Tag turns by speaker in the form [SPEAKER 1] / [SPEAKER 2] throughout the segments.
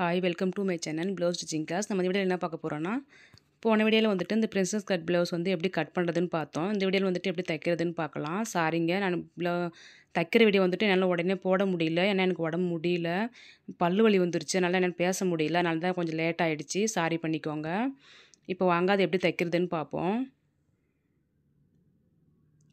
[SPEAKER 1] hi welcome to my channel blouse stitching class நம்ம இந்த வீடியோவில் என்ன பார்க்க போகிறோம்னா போன வீடியோவில் வந்துட்டு இந்த பிரின்சஸ் கட் ப்ளவுஸ் வந்து எப்படி கட் பண்ணுறதுன்னு பார்த்தோம் இந்த வீடியோவில் வந்துட்டு எப்படி தைக்கிறதுன்னு பார்க்கலாம் சாரிங்க நான் ப்ளவு தைக்கிற வீடியோ வந்துட்டு என்னால் உடனே போட முடியல ஏன்னா எனக்கு உடம்பு முடியல பல்லு வலி வந்துருச்சு அதனால் என்னால் பேச முடியல அதனால தான் கொஞ்சம் லேட் ஆகிடுச்சு சாரி பண்ணிக்கோங்க இப்போ வாங்க அது எப்படி தைக்கிறதுன்னு பார்ப்போம்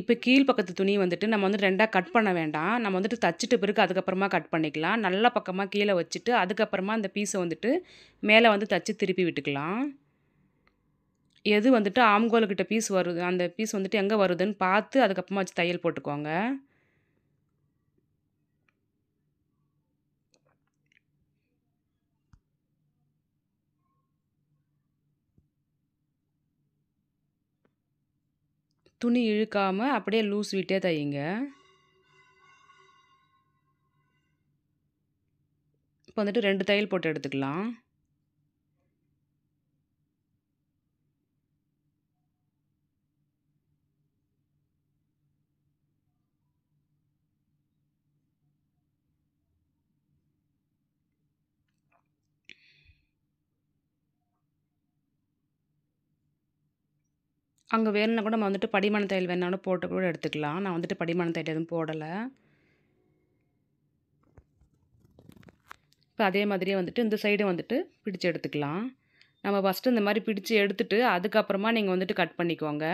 [SPEAKER 1] இப்போ கீழ் பக்கத்து துணி வந்துட்டு நம்ம வந்துட்டு ரெண்டாக கட் பண்ண வேண்டாம் நம்ம வந்துட்டு தச்சுட்டு பிறகு அதுக்கப்புறமா கட் பண்ணிக்கலாம் நல்ல பக்கமாக கீழே வச்சுட்டு அதுக்கப்புறமா அந்த பீஸை வந்துட்டு மேலே வந்து தச்சு திருப்பி விட்டுக்கலாம் எது வந்துட்டு ஆம்கோலுக்கிட்ட பீஸ் வருது அந்த பீஸ் வந்துட்டு எங்கே வருதுன்னு பார்த்து அதுக்கப்புறமா வச்சு தையல் போட்டுக்கோங்க துணி இழுக்காமல் அப்படியே லூஸ் விட்டே தையுங்க இப்போ வந்துட்டு ரெண்டு தையல் போட்டு எடுத்துக்கலாம் அங்கே வேணும்னா கூட நம்ம வந்துட்டு படிமான தையல் வேணாலும் போட்டு கூட எடுத்துக்கலாம் நான் வந்துட்டு படிமான தையல் எதுவும் போடலை இப்போ அதே மாதிரியே வந்துட்டு இந்த சைடும் வந்துட்டு பிடிச்சி எடுத்துக்கலாம் நம்ம ஃபஸ்ட்டு இந்த மாதிரி பிடிச்சி எடுத்துகிட்டு அதுக்கப்புறமா நீங்கள் வந்துட்டு கட் பண்ணிக்கோங்க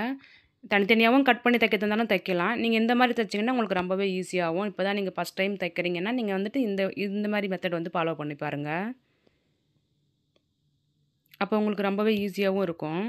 [SPEAKER 1] தனித்தனியாகவும் கட் பண்ணி தைக்க தந்தாலும் தைக்கலாம் நீங்கள் இந்த மாதிரி தைச்சிங்கன்னா உங்களுக்கு ரொம்பவே ஈஸியாகவும் இப்போ தான் நீங்கள் ஃபஸ்ட் டைம் தைக்கிறீங்கன்னா நீங்கள் வந்துட்டு இந்த இந்த மாதிரி மெத்தட் வந்து ஃபாலோ பண்ணி பாருங்கள் அப்போ உங்களுக்கு ரொம்பவே ஈஸியாகவும் இருக்கும்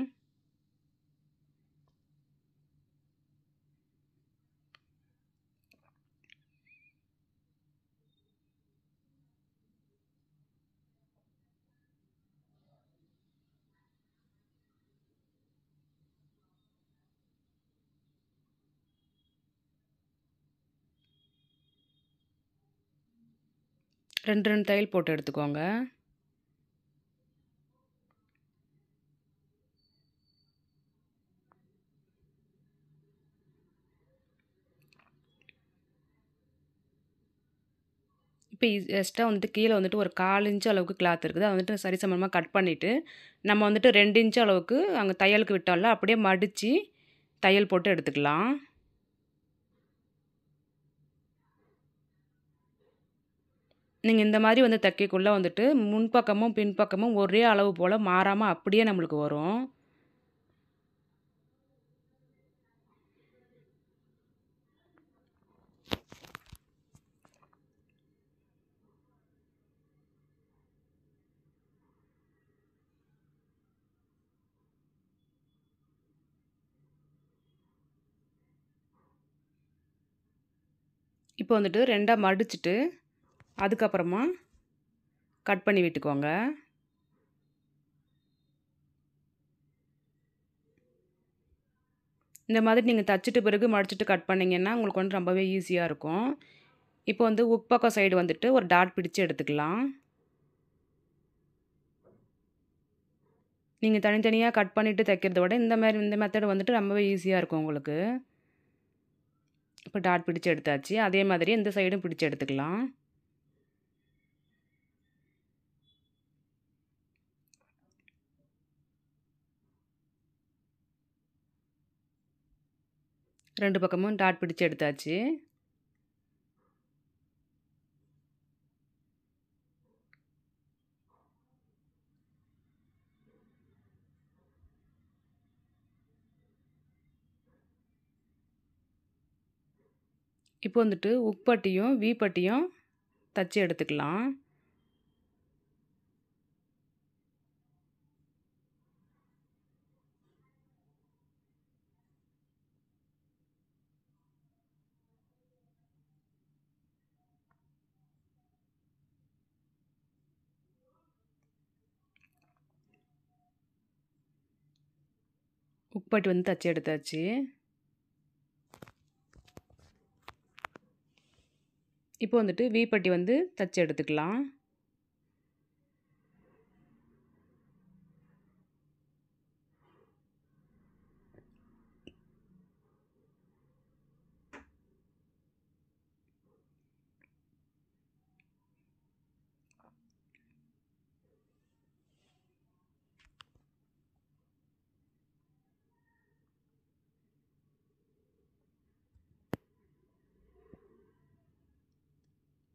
[SPEAKER 1] ரெண்டு ரெண்டு தையல் போட்டு எடுத்துக்கோங்க இப்போ எஸ்ட்டாக வந்துட்டு கீழே வந்துட்டு ஒரு கால் இன்ச்சு அளவுக்கு கிளாத் இருக்குது அதை வந்துட்டு சரிசமமாக கட் பண்ணிவிட்டு நம்ம வந்துட்டு ரெண்டு இன்ச்சு அளவுக்கு அங்கே தையலுக்கு விட்டோம்ல அப்படியே மடித்து தையல் போட்டு எடுத்துக்கலாம் நீங்கள் இந்த மாதிரி வந்து தைக்கக்குள்ளே வந்துட்டு முன்பக்கமும் பின்பக்கமும் ஒரே அளவு போல் மாறாமல் அப்படியே நம்மளுக்கு வரும் இப்போ வந்துட்டு ரெண்டாக மடிச்சுட்டு அதுக்கப்புறமா கட் பண்ணி விட்டுக்கோங்க இந்த மாதிரி நீங்கள் தச்சுட்டு பிறகு மடிச்சுட்டு கட் பண்ணிங்கன்னா உங்களுக்கு வந்து ரொம்பவே ஈஸியாக இருக்கும் இப்போ வந்து உட்பக்கம் சைடு வந்துட்டு ஒரு டாட் பிடிச்சு எடுத்துக்கலாம் நீங்கள் தனித்தனியாக கட் பண்ணிவிட்டு தைக்கிறத விட இந்த மாதிரி இந்த மெத்தடு வந்துட்டு ரொம்பவே ஈஸியாக இருக்கும் உங்களுக்கு இப்போ டாட் பிடிச்சு எடுத்தாச்சு அதே மாதிரி இந்த சைடும் பிடிச்சு எடுத்துக்கலாம் ரெண்டு பக்கமும் டாட் பிடிச்சி எடுத்தாச்சு இப்போ வந்துட்டு உக்பட்டியும் வீப்பட்டியும் தச்சு எடுத்துக்கலாம் உக்பட்டு வந்து தச்சு எடுத்தாச்சு இப்போ வந்துட்டு வீப்பட்டி வந்து தச்சு எடுத்துக்கலாம்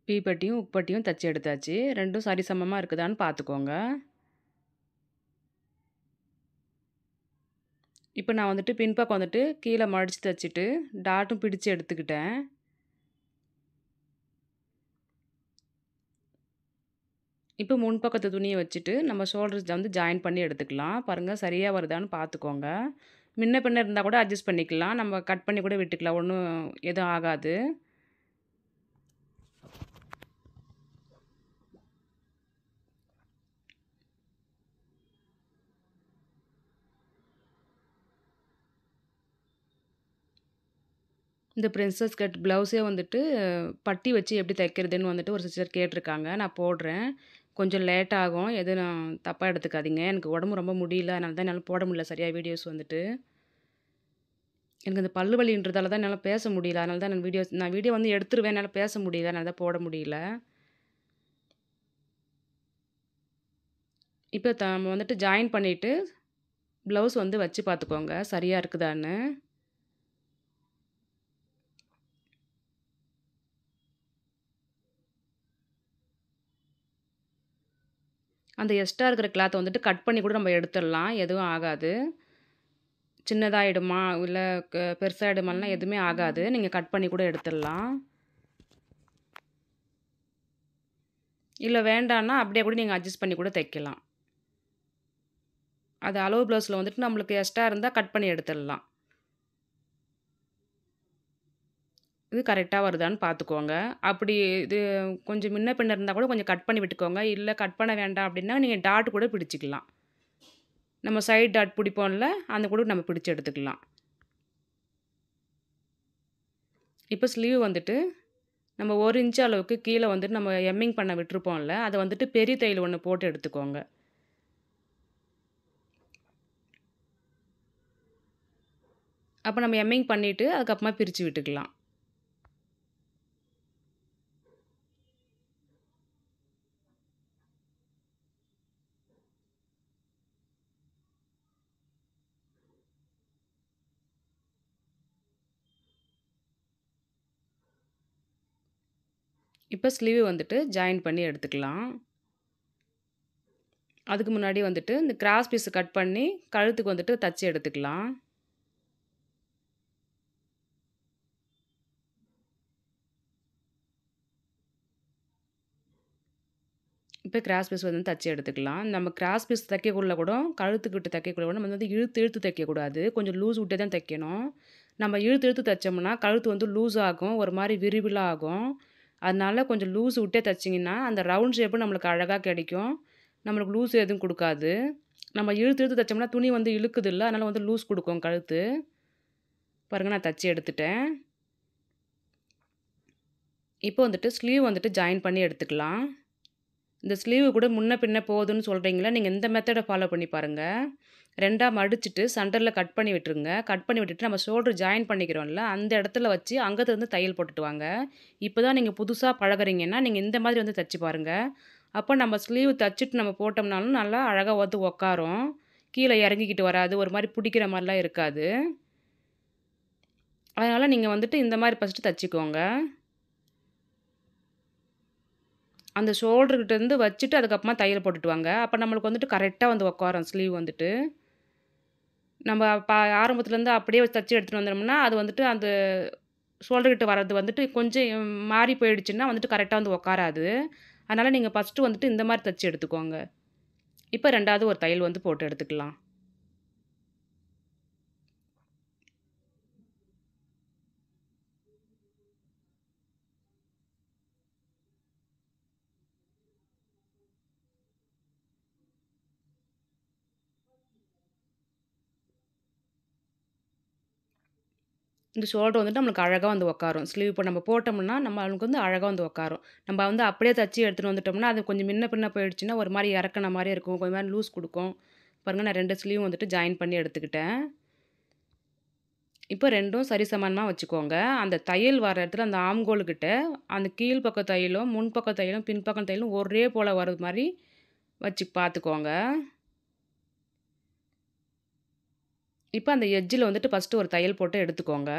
[SPEAKER 1] பீப்பட்டியும் உப்பட்டியும் தச்சு எடுத்தாச்சு ரெண்டும் சரிசமமாக இருக்குதான்னு பார்த்துக்கோங்க இப்போ நான் வந்துட்டு பின்பக்கம் வந்துட்டு கீழே மடித்து தைச்சிட்டு டாட்டும் பிடிச்சு எடுத்துக்கிட்டேன் இப்போ முன்பக்கத்து துணியை வச்சுட்டு நம்ம ஷோல்டர்ஸ் வந்து ஜாயின் பண்ணி எடுத்துக்கலாம் பாருங்கள் சரியாக வருதான்னு பார்த்துக்கோங்க முன்ன பின்ன இருந்தால் கூட அட்ஜஸ்ட் பண்ணிக்கலாம் நம்ம கட் பண்ணி கூட விட்டுக்கலாம் ஒன்றும் எதுவும் ஆகாது இந்த பிரின்சஸ் கட் ப்ளவுஸே வந்துட்டு பட்டி வச்சு எப்படி தைக்கிறதுன்னு வந்துட்டு ஒரு சிஸ்டர் கேட்டிருக்காங்க நான் போடுறேன் கொஞ்சம் லேட் ஆகும் எதுவும் நான் தப்பாக எடுத்துக்காதீங்க எனக்கு உடம்பு ரொம்ப முடியல அதனால தான் என்னால் போட முடியல சரியாக வீடியோஸ் வந்துட்டு எனக்கு இந்த பல்லு வலின்றதால தான் என்னால் பேச முடியல அதனால தான் நான் வீடியோஸ் நான் வீடியோ வந்து எடுத்துருவேன் என்னால் பேச முடியல அதனால தான் போட முடியல இப்போ த வந்துட்டு ஜாயின் பண்ணிவிட்டு ப்ளவுஸ் வந்து வச்சு பார்த்துக்கோங்க சரியாக இருக்குதான்னு அந்த எக்ஸ்ட்ரா இருக்கிற கிளாத்தை வந்துட்டு கட் பண்ணி கூட நம்ம எடுத்துடலாம் எதுவும் ஆகாது சின்னதாகிடுமா இல்லை பெருசாகிடுமாலாம் எதுவுமே ஆகாது நீங்கள் கட் பண்ணி கூட எடுத்துடலாம் இல்லை வேண்டான்னா அப்படியே கூட நீங்கள் அட்ஜஸ்ட் பண்ணி கூட தைக்கலாம் அது அளவு ப்ளவுஸில் வந்துட்டு நம்மளுக்கு எக்ஸ்ட்ரா இருந்தால் கட் பண்ணி எடுத்துடலாம் இது கரெக்டாக வருதான்னு பார்த்துக்கோங்க அப்படி இது கொஞ்சம் முன்ன பின்ன இருந்தால் கூட கொஞ்சம் கட் பண்ணி விட்டுக்கோங்க இல்லை கட் பண்ண வேண்டாம் அப்படின்னா நீங்கள் டாட் கூட பிடிச்சிக்கலாம் நம்ம சைடு டாட் பிடிப்போம்ல அந்த கூட நம்ம பிடிச்சி எடுத்துக்கலாம் இப்போ ஸ்லீவ் வந்துட்டு நம்ம ஒரு இன்ச்சு அளவுக்கு கீழே வந்துட்டு நம்ம எம்மிங் பண்ண விட்டுருப்போம்ல அதை வந்துட்டு பெரிய தையல் ஒன்று போட்டு எடுத்துக்கோங்க அப்போ நம்ம எம்மிங் பண்ணிவிட்டு அதுக்கப்புறமா பிரித்து விட்டுக்கலாம் இப்போ ஸ்லீவ் வந்துட்டு ஜாயின் பண்ணி எடுத்துக்கலாம் அதுக்கு முன்னாடி வந்துட்டு இந்த கிராஸ் பீஸை கட் பண்ணி கழுத்துக்கு வந்துட்டு தச்சு எடுத்துக்கலாம் இப்போ கிராஸ் பீஸ் வந்து தச்சு எடுத்துக்கலாம் நம்ம கிராஸ் பீஸ் தைக்கக்குள்ள கூட கழுத்துக்கிட்டு தைக்கக்குள்ள கூட நம்ம வந்து இழுத்து இழுத்து தைக்கக்கூடாது கொஞ்சம் லூஸ் விட்டே தான் தைக்கணும் நம்ம இழுத்து இழுத்து தைச்சோம்னா கழுத்து வந்து லூஸ் ஆகும் ஒரு மாதிரி விரிவிலாகும் அதனால கொஞ்சம் லூஸ் விட்டே தைச்சிங்கன்னா அந்த ரவுண்ட் ஷேப்பு நம்மளுக்கு அழகாக கிடைக்கும் நம்மளுக்கு லூஸ் எதுவும் கொடுக்காது நம்ம இழுத்து இழுத்து தைச்சோம்னா துணி வந்து இழுக்குது இல்லை அதனால் வந்து லூஸ் கொடுக்கும் கழுத்து பாருங்கள் நான் தச்சு எடுத்துட்டேன் இப்போ வந்துட்டு ஸ்லீவ் வந்துட்டு ஜாயின் பண்ணி எடுத்துக்கலாம் இந்த ஸ்லீவு கூட முன்ன பின்ன போகுதுன்னு சொல்கிறீங்களா நீங்கள் இந்த மெத்தடை ஃபாலோ பண்ணி பாருங்கள் ரெண்டாக மடிச்சுட்டு சென்டரில் கட் பண்ணி விட்டுருங்க கட் பண்ணி விட்டுட்டு நம்ம ஷோல்டர் ஜாயின் பண்ணிக்கிறோம்ல அந்த இடத்துல வச்சு அங்கேருந்து தையல் போட்டுட்டு வாங்க இப்போ தான் நீங்கள் புதுசாக பழகிறீங்கன்னா நீங்கள் இந்த மாதிரி வந்து தைச்சி பாருங்கள் அப்போ நம்ம ஸ்லீவ் தைச்சிட்டு நம்ம போட்டோம்னாலும் நல்லா அழகாக வந்து உக்காரும் கீழே இறங்கிக்கிட்டு வராது ஒரு மாதிரி பிடிக்கிற மாதிரிலாம் இருக்காது அதனால் நீங்கள் வந்துட்டு இந்த மாதிரி ஃபஸ்ட்டு தைச்சிக்கோங்க அந்த ஷோல்டர்கிட்டேருந்து வச்சுட்டு அதுக்கப்புறமா தையல் போட்டுட்டு வாங்க அப்போ நம்மளுக்கு வந்துட்டு கரெக்டாக வந்து உட்காரும் ஸ்லீவ் வந்துட்டு நம்ம பா ஆரம்பத்துலேருந்து அப்படியே தைச்சி எடுத்துகிட்டு வந்தோம்னா அது வந்துட்டு அந்த சோல்டர்கிட்ட வர்றது வந்துட்டு கொஞ்சம் மாறி போயிடுச்சுன்னா வந்துட்டு கரெக்டாக வந்து உக்காராது அதனால் நீங்கள் ஃபஸ்ட்டு வந்துட்டு இந்த மாதிரி தைச்சி எடுத்துக்கோங்க இப்போ ரெண்டாவது ஒரு தையல் வந்து போட்டு எடுத்துக்கலாம் இந்த ஷோல்டர் வந்துட்டு நம்மளுக்கு அழகாக வந்து உட்காரும் ஸ்லீவ் இப்போ நம்ம போட்டோம்னா நம்ம அவங்களுக்கு வந்து அழகாக வந்து உட்காரும் நம்ம வந்து அப்படியே தச்சு எடுத்துகிட்டு வந்துட்டோம்னா அது கொஞ்சம் முன்ன பின்ன போயிடுச்சுன்னா ஒரு மாதிரி இறக்கின மாதிரி இருக்கும் கொஞ்சம் மாதிரி லூஸ் கொடுக்கும் பாருங்கள் நான் ரெண்டு ஸ்லீவ் வந்துட்டு ஜாயின் பண்ணி எடுத்துக்கிட்டேன் இப்போ ரெண்டும் சரிசமானமாக வச்சுக்கோங்க அந்த தையல் வர இடத்துல அந்த ஆம்கோல்கிட்ட அந்த கீழ் பக்க தையலும் முன்பக்க தையலும் பின்பக்கம் தையலும் ஒரே போல் வர்றது மாதிரி வச்சு பார்த்துக்கோங்க இப்போ அந்த எஜ்ஜில் வந்துட்டு ஃபஸ்ட்டு ஒரு தையல் போட்டு எடுத்துக்கோங்க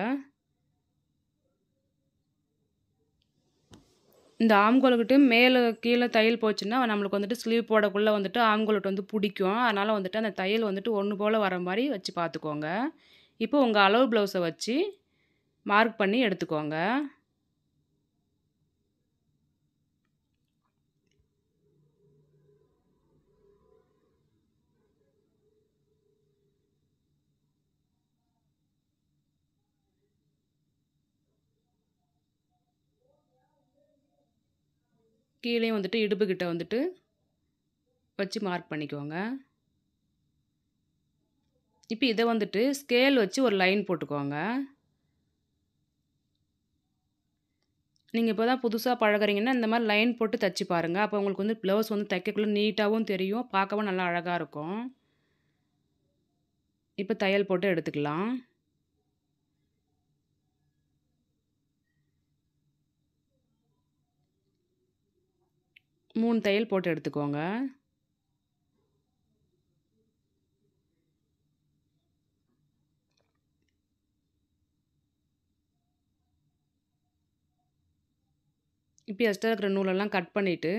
[SPEAKER 1] இந்த ஆம்கோலுக்கிட்டு மேலே கீழே தையல் போச்சுன்னா நம்மளுக்கு வந்துட்டு ஸ்லீவ் போடக்குள்ளே வந்துட்டு ஆம்கோலுக்கு வந்து பிடிக்கும் அதனால் வந்துட்டு அந்த தையல் வந்துட்டு ஒன்று போல் வர மாதிரி வச்சு பார்த்துக்கோங்க இப்போ உங்கள் அளவு ப்ளவுஸை வச்சு மார்க் பண்ணி எடுத்துக்கோங்க கீழே வந்துட்டு இடுப்புக்கிட்ட வந்துட்டு வச்சு மார்க் பண்ணிக்கோங்க இப்போ இதை வந்துட்டு ஸ்கேல் வச்சு ஒரு லைன் போட்டுக்கோங்க நீங்கள் இப்போ தான் புதுசாக பழகிறீங்கன்னா இந்த மாதிரி லைன் போட்டு தைச்சி பாருங்கள் அப்போ உங்களுக்கு வந்து ப்ளவுஸ் வந்து தைக்கக்குள்ளே நீட்டாகவும் தெரியும் பார்க்கவும் நல்லா அழகாக இருக்கும் இப்போ தையல் போட்டு எடுத்துக்கலாம் மூணு தையல் போட்டு எடுத்துக்கோங்க இப்போ எக்ஸ்ட்ரா இருக்கிற நூலெல்லாம் கட் பண்ணிவிட்டு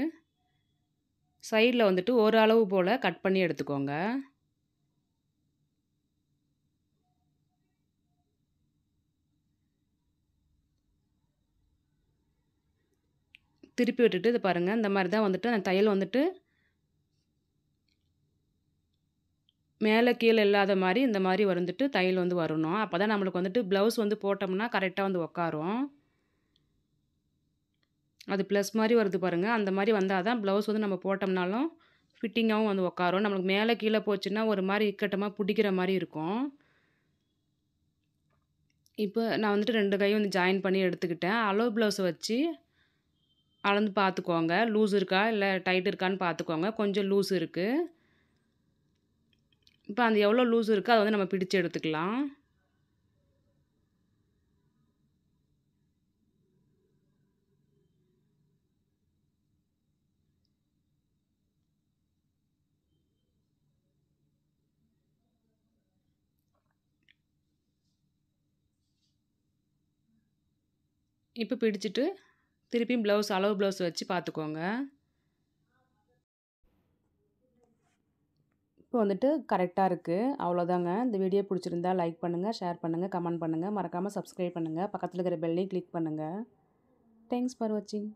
[SPEAKER 1] சைடில் வந்துட்டு ஒரு அளவு போல் கட் பண்ணி எடுத்துக்கோங்க திருப்பி விட்டுட்டு இது பாருங்கள் இந்த மாதிரி தான் வந்துட்டு அந்த தையல் வந்துட்டு மேலே கீழே இல்லாத மாதிரி இந்த மாதிரி வந்துட்டு தையல் வந்து வரணும் அப்போ தான் நம்மளுக்கு வந்துட்டு ப்ளவுஸ் வந்து போட்டோம்னா கரெக்டாக வந்து உக்காரும் அது ப்ளஸ் மாதிரி வருது பாருங்கள் அந்த மாதிரி வந்தால் தான் ப்ளவுஸ் வந்து நம்ம போட்டோம்னாலும் ஃபிட்டிங்காகவும் வந்து உக்காரும் நம்மளுக்கு மேலே கீழே போச்சுன்னா ஒரு மாதிரி இக்கட்டமாக பிடிக்கிற மாதிரி இருக்கும் இப்போ நான் வந்துட்டு ரெண்டு கையும் வந்து ஜாயின் பண்ணி எடுத்துக்கிட்டேன் அலோ ப்ளவுஸை வச்சு அளந்து பார்த்துக்கோங்க லூஸ் இருக்கா இல்லை டைட் இருக்கான்னு பார்த்துக்கோங்க கொஞ்சம் லூஸ் இருக்குது இப்போ அந்த எவ்வளோ லூஸ் இருக்கோ அதை வந்து நம்ம பிடிச்சு எடுத்துக்கலாம் இப்போ பிடிச்சிட்டு திருப்பியும் ப்ளவுஸ் அளவு ப்ளவுஸ் வச்சு பார்த்துக்கோங்க இப்போ வந்துட்டு கரெக்டாக இருக்குது அவ்வளோதாங்க இந்த வீடியோ பிடிச்சிருந்தா லைக் பண்ணுங்கள் ஷேர் பண்ணுங்கள் கமெண்ட் பண்ணுங்கள் மறக்காமல் சப்ஸ்கிரைப் பண்ணுங்கள் பக்கத்தில் இருக்கிற பெல்லையும் கிளிக் பண்ணுங்கள் தேங்க்ஸ் ஃபார் வாட்சிங்